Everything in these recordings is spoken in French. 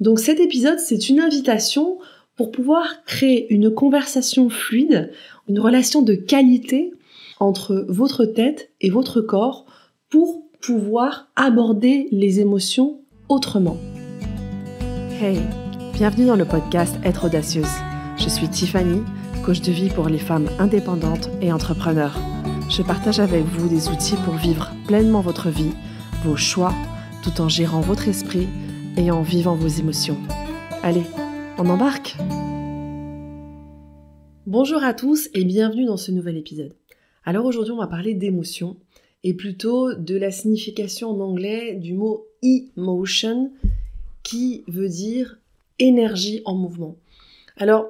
Donc cet épisode, c'est une invitation pour pouvoir créer une conversation fluide, une relation de qualité entre votre tête et votre corps pour pouvoir aborder les émotions autrement. Hey, bienvenue dans le podcast Être audacieuse. Je suis Tiffany, coach de vie pour les femmes indépendantes et entrepreneurs. Je partage avec vous des outils pour vivre pleinement votre vie, vos choix, tout en gérant votre esprit et en vivant vos émotions. Allez, on embarque Bonjour à tous et bienvenue dans ce nouvel épisode. Alors aujourd'hui on va parler d'émotion et plutôt de la signification en anglais du mot emotion qui veut dire énergie en mouvement. Alors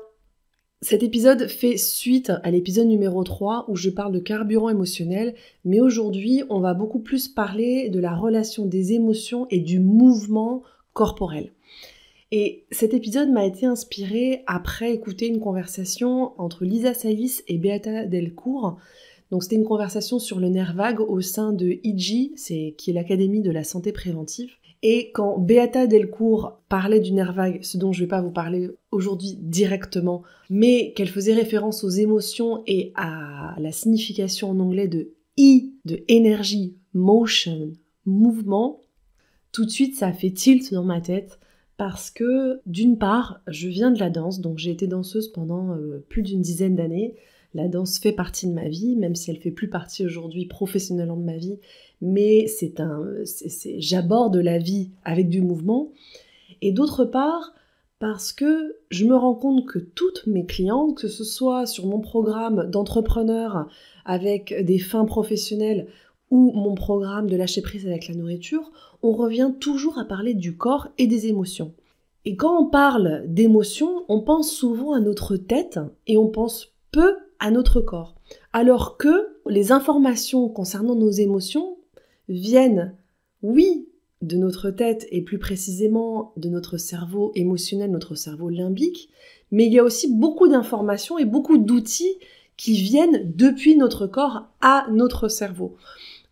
cet épisode fait suite à l'épisode numéro 3 où je parle de carburant émotionnel, mais aujourd'hui on va beaucoup plus parler de la relation des émotions et du mouvement corporel. Et cet épisode m'a été inspiré après écouter une conversation entre Lisa Salis et Beata Delcourt. Donc c'était une conversation sur le nerf vague au sein de Iji, c'est qui est l'Académie de la santé préventive. Et quand Beata Delcourt parlait du nerf vague, ce dont je ne vais pas vous parler aujourd'hui directement, mais qu'elle faisait référence aux émotions et à la signification en anglais de I, de énergie, motion, mouvement, tout de suite ça fait tilt dans ma tête parce que d'une part, je viens de la danse, donc j'ai été danseuse pendant euh, plus d'une dizaine d'années. La danse fait partie de ma vie, même si elle fait plus partie aujourd'hui professionnellement de ma vie, mais c'est un j'aborde la vie avec du mouvement. Et d'autre part, parce que je me rends compte que toutes mes clientes, que ce soit sur mon programme d'entrepreneur avec des fins professionnelles ou mon programme de lâcher prise avec la nourriture, on revient toujours à parler du corps et des émotions. Et quand on parle d'émotions, on pense souvent à notre tête et on pense peu à notre corps. Alors que les informations concernant nos émotions viennent, oui, de notre tête et plus précisément de notre cerveau émotionnel, notre cerveau limbique, mais il y a aussi beaucoup d'informations et beaucoup d'outils qui viennent depuis notre corps à notre cerveau.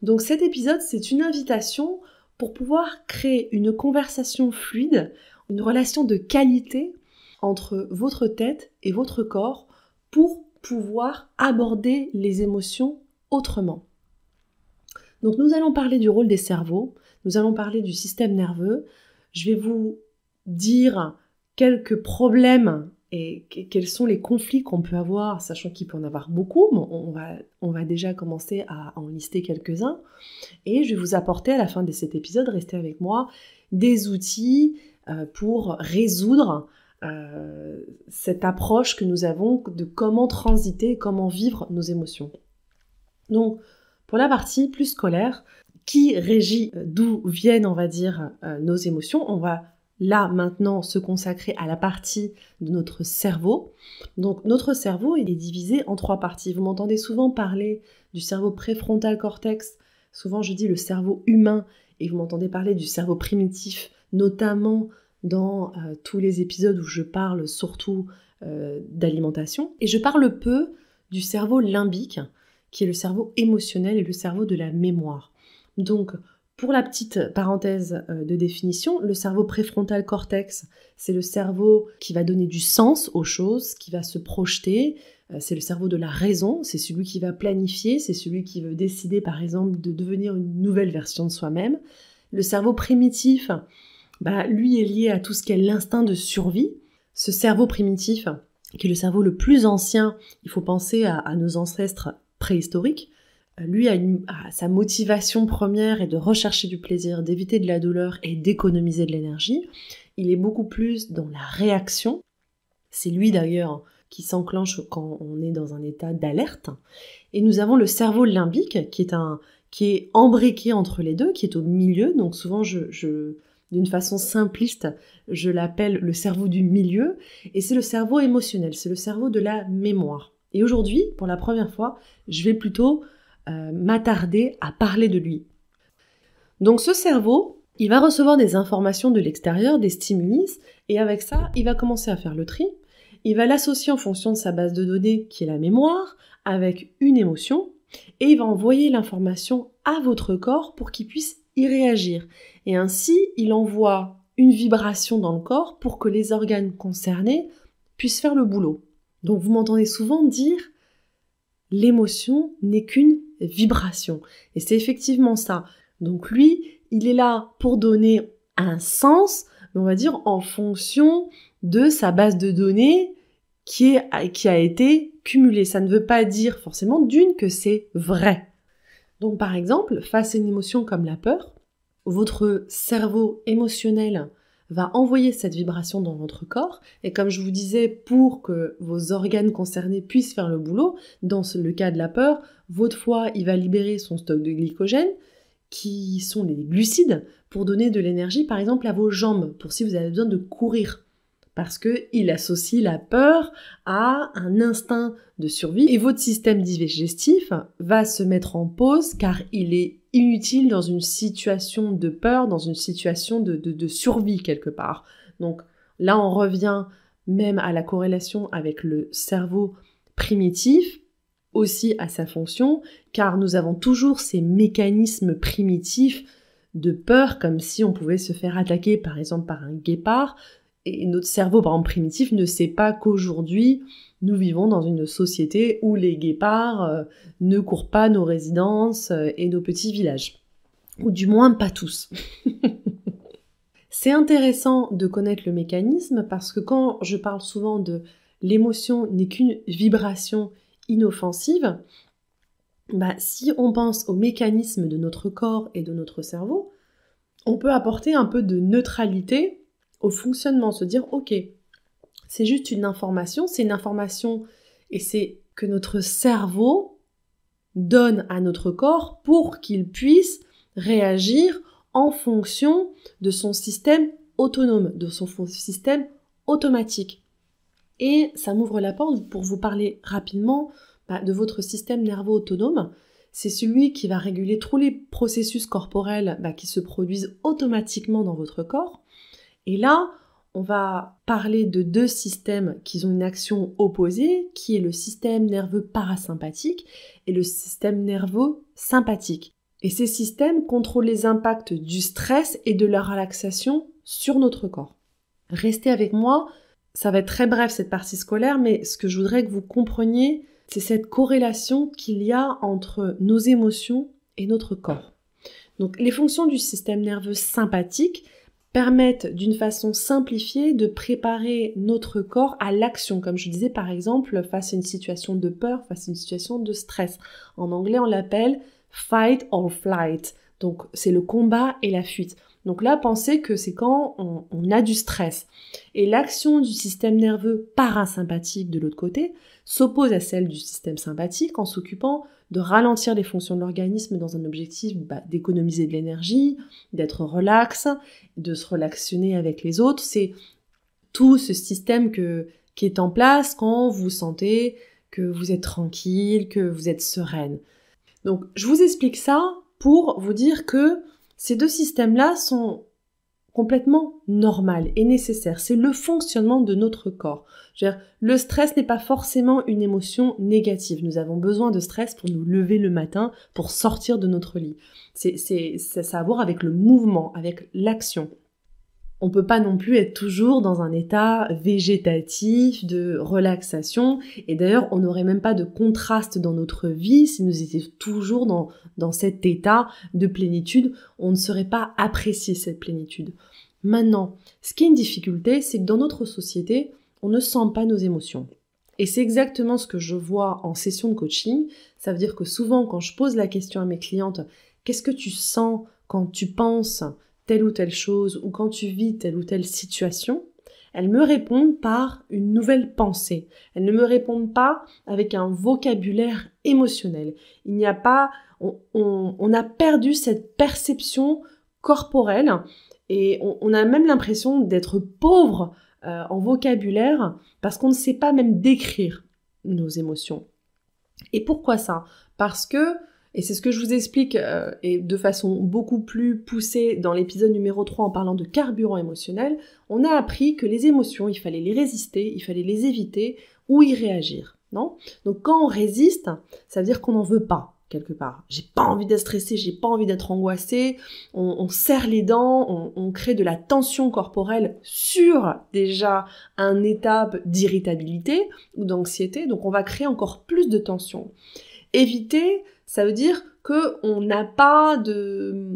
Donc cet épisode, c'est une invitation pour pouvoir créer une conversation fluide, une relation de qualité entre votre tête et votre corps pour pouvoir aborder les émotions autrement. Donc nous allons parler du rôle des cerveaux, nous allons parler du système nerveux, je vais vous dire quelques problèmes quels sont les conflits qu'on peut avoir, sachant qu'il peut en avoir beaucoup, mais on va, déjà commencer à en lister quelques-uns. Et je vais vous apporter à la fin de cet épisode, restez avec moi, des outils euh, pour résoudre euh, cette approche que nous avons de comment transiter, comment vivre nos émotions. Donc, pour la partie plus scolaire, qui régit euh, d'où viennent, on va dire, nos émotions, on va là maintenant se consacrer à la partie de notre cerveau. Donc notre cerveau, il est divisé en trois parties. Vous m'entendez souvent parler du cerveau préfrontal cortex, souvent je dis le cerveau humain, et vous m'entendez parler du cerveau primitif, notamment dans euh, tous les épisodes où je parle surtout euh, d'alimentation. Et je parle peu du cerveau limbique, qui est le cerveau émotionnel et le cerveau de la mémoire. Donc pour la petite parenthèse euh, de définition, le cerveau préfrontal cortex, c'est le cerveau qui va donner du sens aux choses, qui va se projeter, euh, c'est le cerveau de la raison, c'est celui qui va planifier, c'est celui qui veut décider par exemple de devenir une nouvelle version de soi-même. Le cerveau primitif, bah, lui est lié à tout ce qu'est l'instinct de survie. Ce cerveau primitif, qui est le cerveau le plus ancien, il faut penser à, à nos ancêtres préhistoriques, lui a, sa motivation première est de rechercher du plaisir, d'éviter de la douleur et d'économiser de l'énergie. Il est beaucoup plus dans la réaction. C'est lui d'ailleurs qui s'enclenche quand on est dans un état d'alerte. Et nous avons le cerveau limbique qui est un qui est embriqué entre les deux, qui est au milieu. Donc souvent, je d'une façon simpliste, je l'appelle le cerveau du milieu. Et c'est le cerveau émotionnel, c'est le cerveau de la mémoire. Et aujourd'hui, pour la première fois, je vais plutôt euh, m'attarder à parler de lui. Donc ce cerveau, il va recevoir des informations de l'extérieur, des stimuli, et avec ça, il va commencer à faire le tri. Il va l'associer en fonction de sa base de données, qui est la mémoire, avec une émotion, et il va envoyer l'information à votre corps pour qu'il puisse y réagir. Et ainsi, il envoie une vibration dans le corps pour que les organes concernés puissent faire le boulot. Donc vous m'entendez souvent dire l'émotion n'est qu'une vibration. Et c'est effectivement ça. Donc lui, il est là pour donner un sens, on va dire, en fonction de sa base de données qui, qui a été cumulée. Ça ne veut pas dire forcément d'une que c'est vrai. Donc par exemple, face à une émotion comme la peur, votre cerveau émotionnel va envoyer cette vibration dans votre corps. Et comme je vous disais, pour que vos organes concernés puissent faire le boulot, dans le cas de la peur, votre foie, il va libérer son stock de glycogène, qui sont les glucides, pour donner de l'énergie, par exemple, à vos jambes, pour si vous avez besoin de courir. Parce qu'il associe la peur à un instinct de survie et votre système digestif va se mettre en pause car il est inutile dans une situation de peur, dans une situation de, survie quelque part. Donc là, on revient même à la corrélation avec le cerveau primitif, aussi à sa fonction, car nous avons toujours ces mécanismes primitifs de peur, comme si on pouvait se faire attaquer par exemple par un guépard, et notre cerveau, par exemple, primitif, ne sait pas qu'aujourd'hui, nous vivons dans une société où les guépards euh, ne courent pas nos résidences euh, et nos petits villages. Ou du moins, pas tous. C'est intéressant de connaître le mécanisme parce que quand je parle souvent de l'émotion n'est qu'une vibration inoffensive, bah, si on pense au mécanisme de notre corps et de notre cerveau, on peut apporter un peu de neutralité au fonctionnement, se dire ok, c'est juste une information, c'est une information et c'est que notre cerveau donne à notre corps pour qu'il puisse réagir en fonction de son système autonome, de son système automatique. Et ça m'ouvre la porte pour vous parler rapidement bah, de votre système nerveux autonome. C'est celui qui va réguler tous les processus corporels bah, qui se produisent automatiquement dans votre corps. Et là, on va parler de deux systèmes qui ont une action opposée, qui est le système nerveux parasympathique et le système nerveux sympathique. Et ces systèmes contrôlent les impacts du stress et de la relaxation sur notre corps. Restez avec moi, ça va être très bref cette partie scolaire, mais ce que je voudrais que vous compreniez, c'est cette corrélation qu'il y a entre nos émotions et notre corps. Donc les fonctions du système nerveux sympathique, permettent d'une façon simplifiée de préparer notre corps à l'action, comme je disais par exemple face à une situation de peur, face à une situation de stress. En anglais, on l'appelle fight or flight. Donc c'est le combat et la fuite. Donc là, pensez que c'est quand on, on, a du stress. Et l'action du système nerveux parasympathique de l'autre côté s'oppose à celle du système sympathique en s'occupant de ralentir les fonctions de l'organisme dans un objectif bah, d'économiser de l'énergie, d'être relax, de se relaxionner avec les autres. C'est tout ce système que, qui est en place quand vous sentez que vous êtes tranquille, que vous êtes sereine. Donc je vous explique ça pour vous dire que ces deux systèmes-là sont complètement normal et nécessaire. C'est le fonctionnement de notre corps. Dire, le stress n'est pas forcément une émotion négative. Nous avons besoin de stress pour nous lever le matin, pour sortir de notre lit. C'est, c'est, ça a à voir avec le mouvement, avec l'action on peut pas non plus être toujours dans un état végétatif de relaxation et d'ailleurs on n'aurait même pas de contraste dans notre vie si nous étions toujours dans, dans cet état de plénitude on ne saurait pas apprécier cette plénitude maintenant ce qui est une difficulté c'est que dans notre société on ne sent pas nos émotions et c'est exactement ce que je vois en session de coaching ça veut dire que souvent quand je pose la question à mes clientes qu'est-ce que tu sens quand tu penses telle ou telle chose ou quand tu vis telle ou telle situation, elles me répondent par une nouvelle pensée. Elles ne me répondent pas avec un vocabulaire émotionnel. Il n'y a pas, on, a perdu cette perception corporelle et on, a même l'impression d'être pauvre euh, en vocabulaire parce qu'on ne sait pas même décrire nos émotions. Et pourquoi ça Parce que et c'est ce que je vous explique, euh, et de façon beaucoup plus poussée dans l'épisode numéro 3 en parlant de carburant émotionnel, on a appris que les émotions, il fallait les résister, il fallait les éviter ou y réagir, non Donc quand on résiste, ça veut dire qu'on n'en veut pas quelque part. J'ai pas envie d'être stressé, j'ai pas envie d'être angoissé. On, serre les dents, on, crée de la tension corporelle sur déjà un étape d'irritabilité ou d'anxiété. Donc on va créer encore plus de tension. Éviter, ça veut dire que on n'a pas de,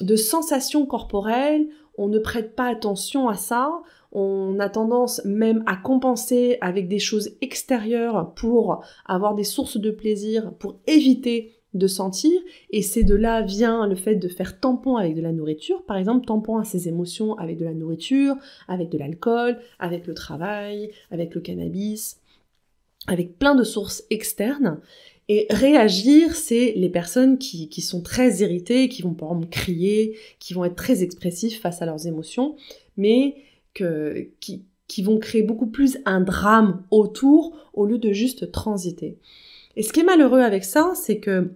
de corporelles, corporelles, on ne prête pas attention à ça, on a tendance même à compenser avec des choses extérieures pour avoir des sources de plaisir, pour éviter de sentir, et c'est de là vient le fait de faire tampon avec de la nourriture, par exemple tampon à ses émotions avec de la nourriture, avec de l'alcool, avec le travail, avec le cannabis, avec plein de sources externes, et réagir, c'est les personnes qui, sont très irritées, qui vont par exemple crier, qui vont être très expressifs face à leurs émotions, mais qui, qui vont créer beaucoup plus un drame autour au lieu de juste transiter. Et ce qui est malheureux avec ça, c'est que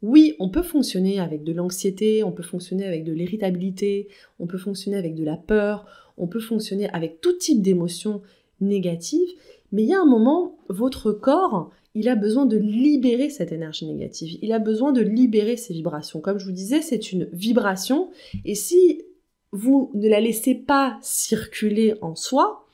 oui, on peut fonctionner avec de l'anxiété, on peut fonctionner avec de l'irritabilité, on peut fonctionner avec de la peur, on peut fonctionner avec tout type d'émotions négatives, mais il y a un moment, votre corps, il a besoin de libérer cette énergie négative, il a besoin de libérer ses vibrations. Comme je vous disais, c'est une vibration, et si vous ne la laissez pas circuler en soi,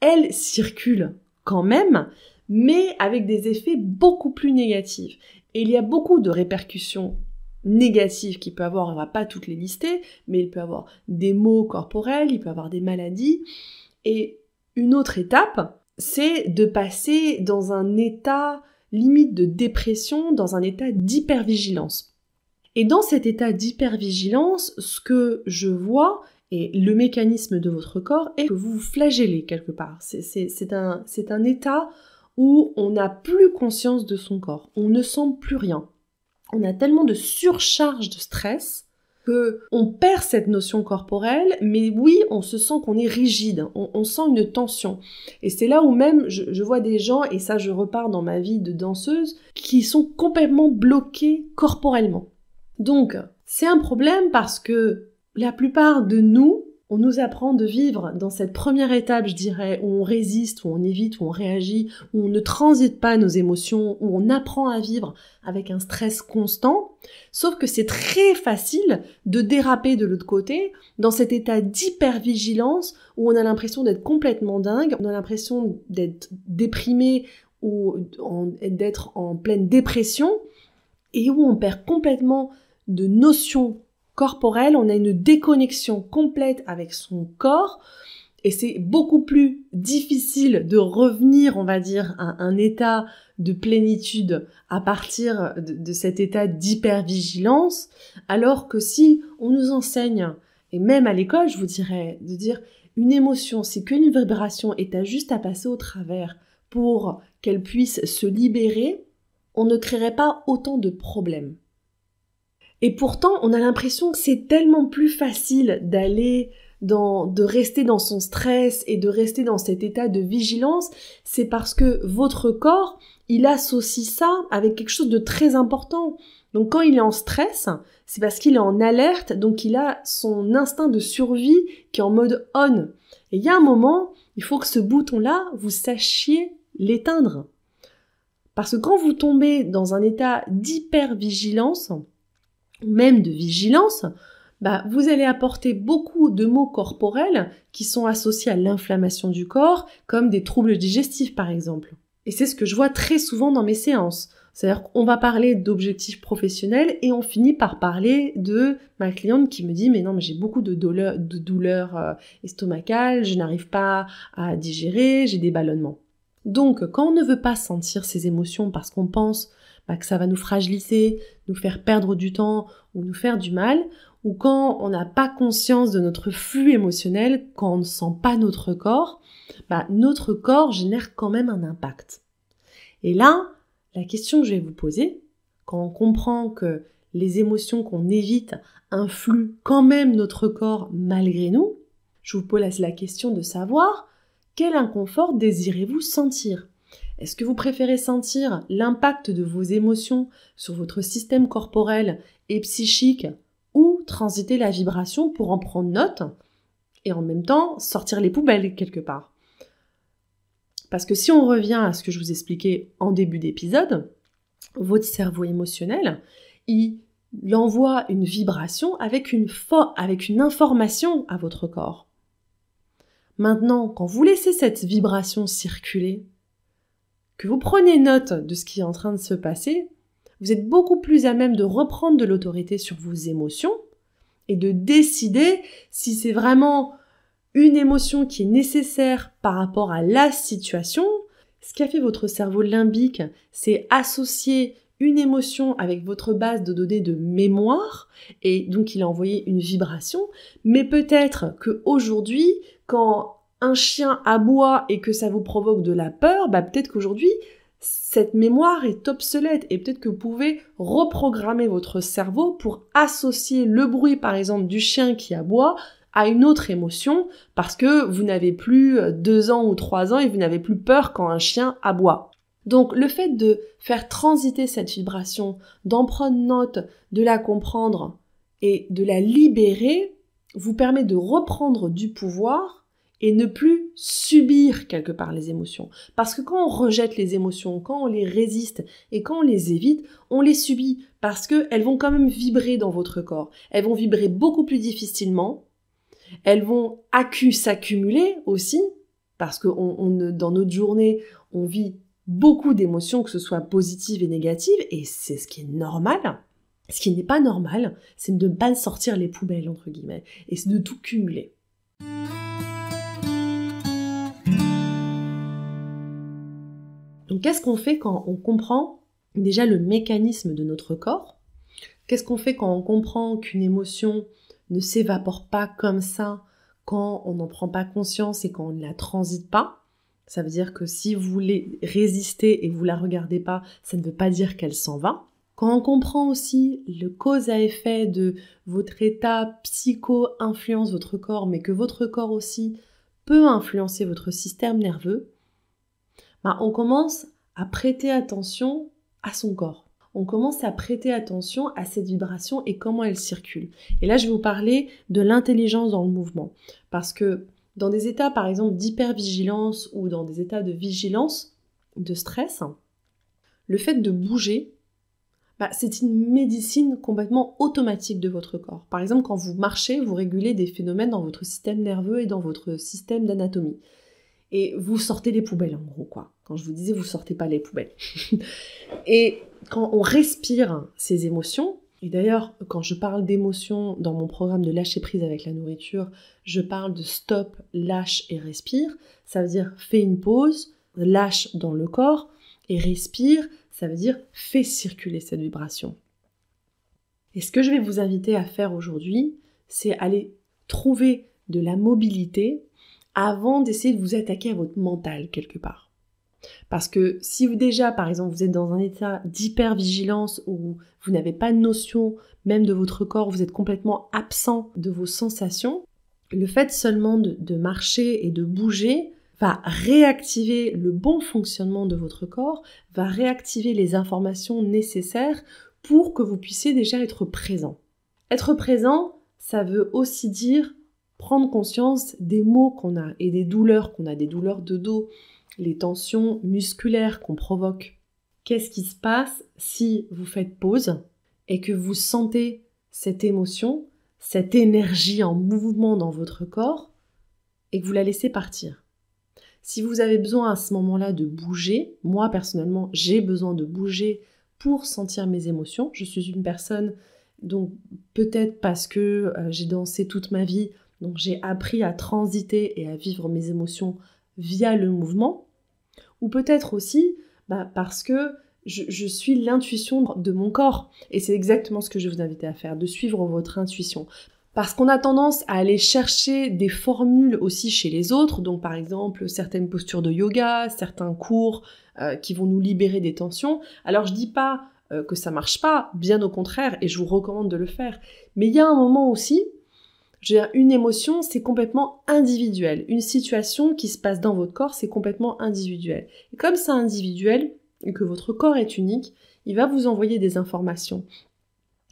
elle circule quand même, mais avec des effets beaucoup plus négatifs. Et il y a beaucoup de répercussions négatives qu'il peut avoir, on va pas toutes les lister, mais il peut avoir des maux corporels, il peut avoir des maladies. Et une autre étape, c'est de passer dans un état limite de dépression, dans un état d'hypervigilance. Et dans cet état d'hypervigilance, ce que je vois, et le mécanisme de votre corps, est que vous vous flagellez quelque part. C'est un, un état où on n'a plus conscience de son corps, on ne sent plus rien. On a tellement de surcharge de stress que on perd cette notion corporelle, mais oui, on se sent qu'on est rigide, hein. on, sent une tension. Et c'est là où même je, vois des gens, et ça je repars dans ma vie de danseuse, qui sont complètement bloqués corporellement. Donc, c'est un problème parce que la plupart de nous, on nous apprend de vivre dans cette première étape, je dirais, où on résiste, où on évite, où on réagit, où on ne transite pas nos émotions, où on apprend à vivre avec un stress constant. Sauf que c'est très facile de déraper de l'autre côté dans cet état d'hypervigilance où on a l'impression d'être complètement dingue, on a l'impression d'être déprimé ou d'être en pleine dépression et où on perd complètement de notion corporel, on a une déconnexion complète avec son corps et c'est beaucoup plus difficile de revenir, on va dire, à un état de plénitude à partir de, cet état d'hypervigilance, alors que si on nous enseigne, et même à l'école, je vous dirais, de dire une émotion, c'est qu'une vibration et à juste à passer au travers pour qu'elle puisse se libérer, on ne créerait pas autant de problèmes. Et pourtant, on a l'impression que c'est tellement plus facile d'aller dans, de rester dans son stress et de rester dans cet état de vigilance, c'est parce que votre corps, il associe ça avec quelque chose de très important. Donc quand il est en stress, c'est parce qu'il est en alerte, donc il a son instinct de survie qui est en mode on. Et il y a un moment, il faut que ce bouton-là, vous sachiez l'éteindre. Parce que quand vous tombez dans un état d'hypervigilance, même de vigilance, bah, vous allez apporter beaucoup de mots corporels qui sont associés à l'inflammation du corps, comme des troubles digestifs par exemple. Et c'est ce que je vois très souvent dans mes séances. C'est-à-dire qu'on va parler d'objectifs professionnels et on finit par parler de ma cliente qui me dit mais non mais j'ai beaucoup de douleurs, de euh, estomacales, je n'arrive pas à digérer, j'ai des ballonnements. Donc quand on ne veut pas sentir ses émotions parce qu'on pense bah, que ça va nous fragiliser, nous faire perdre du temps ou nous faire du mal, ou quand on n'a pas conscience de notre flux émotionnel, quand on ne sent pas notre corps, bah, notre corps génère quand même un impact. Et là, la question que je vais vous poser, quand on comprend que les émotions qu'on évite influent quand même notre corps malgré nous, je vous pose la question de savoir quel inconfort désirez-vous sentir est-ce que vous préférez sentir l'impact de vos émotions sur votre système corporel et psychique ou transiter la vibration pour en prendre note et en même temps sortir les poubelles quelque part Parce que si on revient à ce que je vous expliquais en début d'épisode, votre cerveau émotionnel, il envoie une vibration avec une, avec une information à votre corps. Maintenant, quand vous laissez cette vibration circuler, que vous prenez note de ce qui est en train de se passer, vous êtes beaucoup plus à même de reprendre de l'autorité sur vos émotions et de décider si c'est vraiment une émotion qui est nécessaire par rapport à la situation. Ce qu'a fait votre cerveau limbique, c'est associer une émotion avec votre base de données de mémoire et donc il a envoyé une vibration, mais peut-être que aujourd'hui, quand un chien aboie et que ça vous provoque de la peur, bah peut-être qu'aujourd'hui, cette mémoire est obsolète et peut-être que vous pouvez reprogrammer votre cerveau pour associer le bruit par exemple du chien qui aboie à une autre émotion parce que vous n'avez plus euh, deux ans ou trois ans et vous n'avez plus peur quand un chien aboie. Donc le fait de faire transiter cette vibration, d'en prendre note, de la comprendre et de la libérer vous permet de reprendre du pouvoir et ne plus subir quelque part les émotions. Parce que quand on rejette les émotions, quand on les résiste et quand on les évite, on les subit parce qu'elles vont quand même vibrer dans votre corps. Elles vont vibrer beaucoup plus difficilement. Elles vont s'accumuler aussi parce que dans notre journée, on vit beaucoup d'émotions, que ce soit positives et négatives, et c'est ce qui est normal. Ce qui n'est pas normal, c'est de ne pas sortir les poubelles, entre guillemets, et c'est de tout cumuler. qu'est-ce qu'on fait quand on comprend déjà le mécanisme de notre corps Qu'est-ce qu'on fait quand on comprend qu'une émotion ne s'évapore pas comme ça, quand on n'en prend pas conscience et quand on ne la transite pas Ça veut dire que si vous voulez résister et vous la regardez pas, ça ne veut pas dire qu'elle s'en va. Quand on comprend aussi le cause à effet de votre état psycho influence votre corps, mais que votre corps aussi peut influencer votre système nerveux, bah on commence à prêter attention à son corps. On commence à prêter attention à cette vibration et comment elle circule. Et là, je vais vous parler de l'intelligence dans le mouvement. Parce que dans des états, par exemple, d'hypervigilance ou dans des états de vigilance, de stress, le fait de bouger, bah, c'est une médecine complètement automatique de votre corps. Par exemple, quand vous marchez, vous régulez des phénomènes dans votre système nerveux et dans votre système d'anatomie et vous sortez les poubelles, en gros, quoi. Quand je vous disais, vous sortez pas les poubelles. et quand on respire ces émotions, et d'ailleurs, quand je parle d'émotions dans mon programme de lâcher prise avec la nourriture, je parle de stop, lâche et respire. Ça veut dire fais une pause, lâche dans le corps et respire. Ça veut dire fais circuler cette vibration. Et ce que je vais vous inviter à faire aujourd'hui, c'est aller trouver de la mobilité avant d'essayer de vous attaquer à votre mental quelque part. Parce que si vous déjà, par exemple, vous êtes dans un état d'hypervigilance où vous n'avez pas de notion même de votre corps, vous êtes complètement absent de vos sensations, le fait seulement de, de marcher et de bouger va réactiver le bon fonctionnement de votre corps, va réactiver les informations nécessaires pour que vous puissiez déjà être présent. Être présent, ça veut aussi dire prendre conscience des maux qu'on a et des douleurs qu'on a, des douleurs de dos, les tensions musculaires qu'on provoque. Qu'est-ce qui se passe si vous faites pause et que vous sentez cette émotion, cette énergie en mouvement dans votre corps et que vous la laissez partir Si vous avez besoin à ce moment-là de bouger, moi personnellement j'ai besoin de bouger pour sentir mes émotions, je suis une personne donc peut-être parce que euh, j'ai dansé toute ma vie, donc j'ai appris à transiter et à vivre mes émotions via le mouvement. Ou peut-être aussi bah, parce que je, suis l'intuition de mon corps. Et c'est exactement ce que je vous invite à faire, de suivre votre intuition. Parce qu'on a tendance à aller chercher des formules aussi chez les autres, donc par exemple certaines postures de yoga, certains cours euh, qui vont nous libérer des tensions. Alors je dis pas euh, que ça marche pas, bien au contraire, et je vous recommande de le faire. Mais il y a un moment aussi une émotion, c'est complètement individuel. Une situation qui se passe dans votre corps, c'est complètement individuel. Et comme c'est individuel, et que votre corps est unique, il va vous envoyer des informations.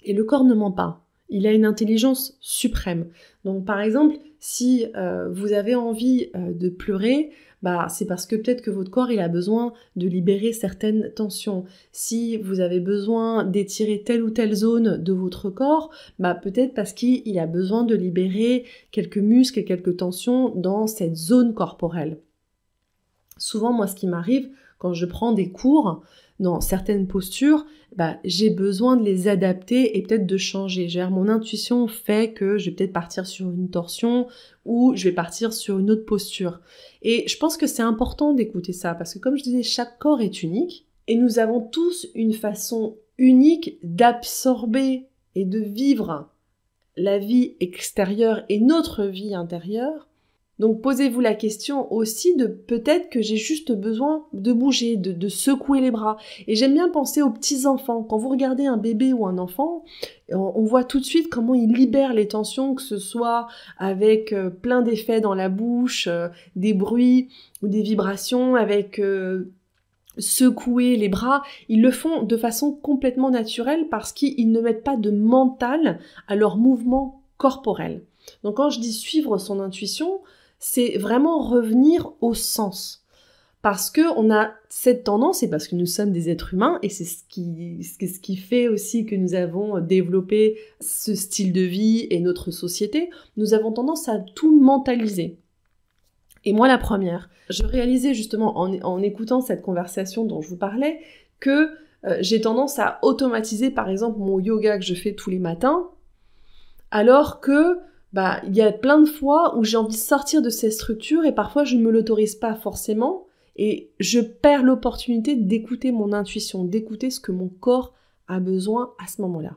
Et le corps ne ment pas. Il a une intelligence suprême. Donc par exemple, si euh, vous avez envie euh, de pleurer, bah, c'est parce que peut-être que votre corps il a besoin de libérer certaines tensions. Si vous avez besoin d'étirer telle ou telle zone de votre corps, bah, peut-être parce qu'il a besoin de libérer quelques muscles et quelques tensions dans cette zone corporelle. Souvent, moi, ce qui m'arrive quand je prends des cours, dans certaines postures, bah, j'ai besoin de les adapter et peut-être de changer. mon intuition fait que je vais peut-être partir sur une torsion ou je vais partir sur une autre posture. Et je pense que c'est important d'écouter ça parce que comme je disais, chaque corps est unique et nous avons tous une façon unique d'absorber et de vivre la vie extérieure et notre vie intérieure donc posez-vous la question aussi de peut-être que j'ai juste besoin de bouger, de, secouer les bras. Et j'aime bien penser aux petits enfants. Quand vous regardez un bébé ou un enfant, on, voit tout de suite comment ils libèrent les tensions, que ce soit avec euh, plein d'effets dans la bouche, euh, des bruits ou des vibrations, avec euh, secouer les bras, ils le font de façon complètement naturelle parce qu'ils ne mettent pas de mental à leur mouvement corporel. Donc quand je dis suivre son intuition, c'est vraiment revenir au sens. Parce que on a cette tendance, et parce que nous sommes des êtres humains, et c'est ce qui, fait aussi que nous avons développé ce style de vie et notre société, nous avons tendance à tout mentaliser. Et moi la première, je réalisais justement en, écoutant cette conversation dont je vous parlais que euh, j'ai tendance à automatiser par exemple mon yoga que je fais tous les matins, alors que bah, il y a plein de fois où j'ai envie de sortir de ces structures et parfois je ne me l'autorise pas forcément et je perds l'opportunité d'écouter mon intuition, d'écouter ce que mon corps a besoin à ce moment-là.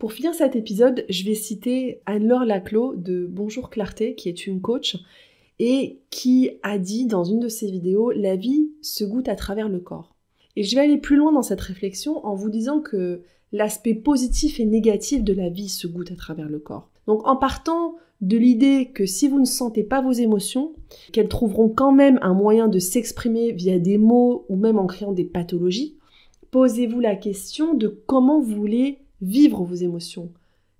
Pour finir cet épisode, je vais citer Anne-Laure Laclos de Bonjour Clarté, qui est une coach, et qui a dit dans une de ses vidéos La vie se goûte à travers le corps. Et je vais aller plus loin dans cette réflexion en vous disant que l'aspect positif et négatif de la vie se goûte à travers le corps. Donc en partant de l'idée que si vous ne sentez pas vos émotions, qu'elles trouveront quand même un moyen de s'exprimer via des mots ou même en créant des pathologies, posez-vous la question de comment vous voulez vivre vos émotions.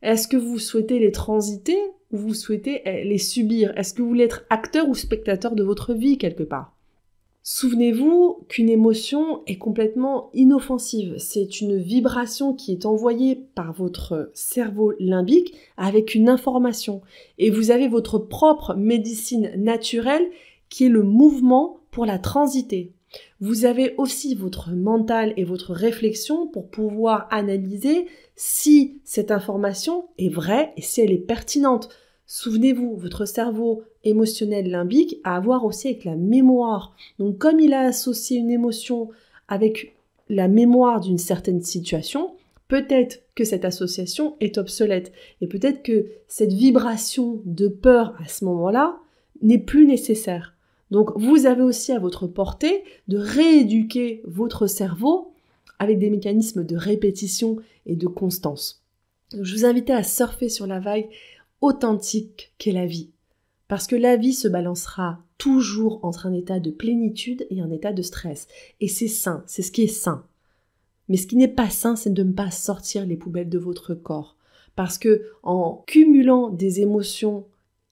Est-ce que vous souhaitez les transiter ou vous souhaitez les subir Est-ce que vous voulez être acteur ou spectateur de votre vie quelque part Souvenez-vous qu'une émotion est complètement inoffensive. C'est une vibration qui est envoyée par votre cerveau limbique avec une information. Et vous avez votre propre médecine naturelle qui est le mouvement pour la transiter. Vous avez aussi votre mental et votre réflexion pour pouvoir analyser si cette information est vraie et si elle est pertinente. Souvenez-vous, votre cerveau émotionnel limbique a à voir aussi avec la mémoire. Donc comme il a associé une émotion avec la mémoire d'une certaine situation, peut-être que cette association est obsolète et peut-être que cette vibration de peur à ce moment-là n'est plus nécessaire. Donc vous avez aussi à votre portée de rééduquer votre cerveau avec des mécanismes de répétition et de constance. je vous invite à surfer sur la vague authentique qu'est la vie. Parce que la vie se balancera toujours entre un état de plénitude et un état de stress. Et c'est sain, c'est ce qui est sain. Mais ce qui n'est pas sain, c'est de ne pas sortir les poubelles de votre corps. Parce que en cumulant des émotions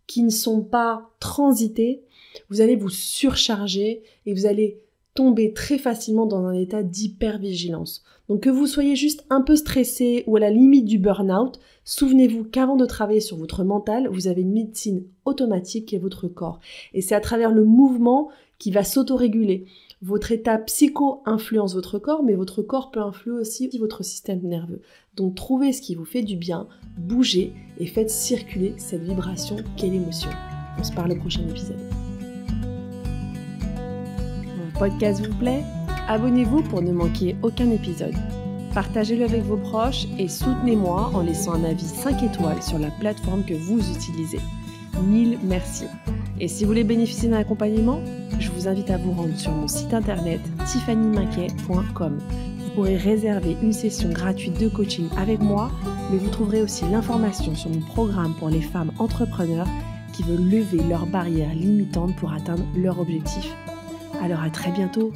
qui ne sont pas transitées, vous allez vous surcharger et vous allez tomber très facilement dans un état d'hypervigilance. Donc que vous soyez juste un peu stressé ou à la limite du burn-out, souvenez-vous qu'avant de travailler sur votre mental, vous avez une médecine automatique qui est votre corps. Et c'est à travers le mouvement qui va s'autoréguler. Votre état psycho influence votre corps, mais votre corps peut influer aussi votre système nerveux. Donc trouvez ce qui vous fait du bien, bougez et faites circuler cette vibration qu'est l'émotion. On se parle au prochain épisode podcast vous plaît, abonnez-vous pour ne manquer aucun épisode. Partagez-le avec vos proches et soutenez-moi en laissant un avis 5 étoiles sur la plateforme que vous utilisez. Mille merci. Et si vous voulez bénéficier d'un accompagnement, je vous invite à vous rendre sur mon site internet tiffanymaquet.com. Vous pourrez réserver une session gratuite de coaching avec moi, mais vous trouverez aussi l'information sur mon programme pour les femmes entrepreneurs qui veulent lever leurs barrières limitantes pour atteindre leur objectif. Alors à très bientôt